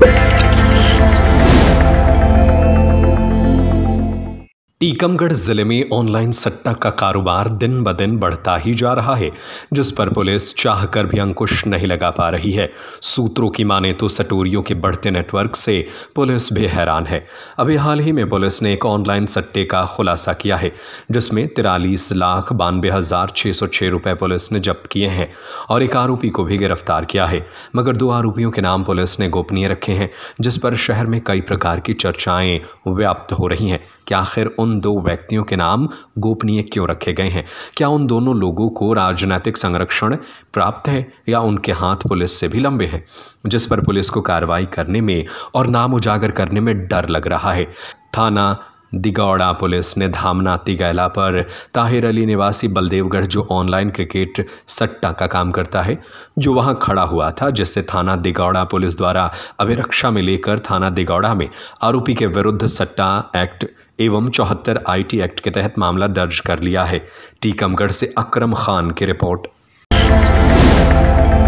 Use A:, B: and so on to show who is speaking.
A: Peace. Tikamgarh जिले में online सट्टा का कारोबार दिन ब दिन बढ़ता ही जा रहा है जिस पर पुलिस चाह कर भी अंकुश नहीं लगा पा रही है सूत्रों की माने तो सटोरियों के बढ़ते नेटवर्क से पुलिस भी हैरान है अभी हाल ही में पुलिस ने एक ऑनलाइन सट्टे का खुलासा किया है जिसमें तिरालीस लाख बानवे हज़ार छः सौ छः रुपये पुलिस ने जब्त किए हैं और एक आरोपी को भी गिरफ्तार किया है मगर दो आरोपियों के नाम पुलिस ने गोपनीय रखे हैं जिस पर शहर में कई प्रकार की चर्चाएँ व्याप्त हो रही हैं कि आखिर उन दो व्यक्तियों के नाम गोपनीय क्यों रखे गए हैं क्या उन दोनों लोगों को राजनैतिक संरक्षण प्राप्त है या उनके हाथ पुलिस से भी लंबे हैं जिस पर पुलिस को कार्रवाई करने में और नाम उजागर करने में डर लग रहा है थाना दिगौड़ा पुलिस ने धामना तिगैला पर ताहिर अली निवासी बलदेवगढ़ जो ऑनलाइन क्रिकेट सट्टा का काम करता है जो वहां खड़ा हुआ था जिससे थाना दिगौड़ा पुलिस द्वारा अभिरक्षा में लेकर थाना दिगौड़ा में आरोपी के विरुद्ध सट्टा एक्ट एवं चौहत्तर आईटी एक्ट के तहत मामला दर्ज कर लिया है टीकमगढ़ से अक्रम खान की रिपोर्ट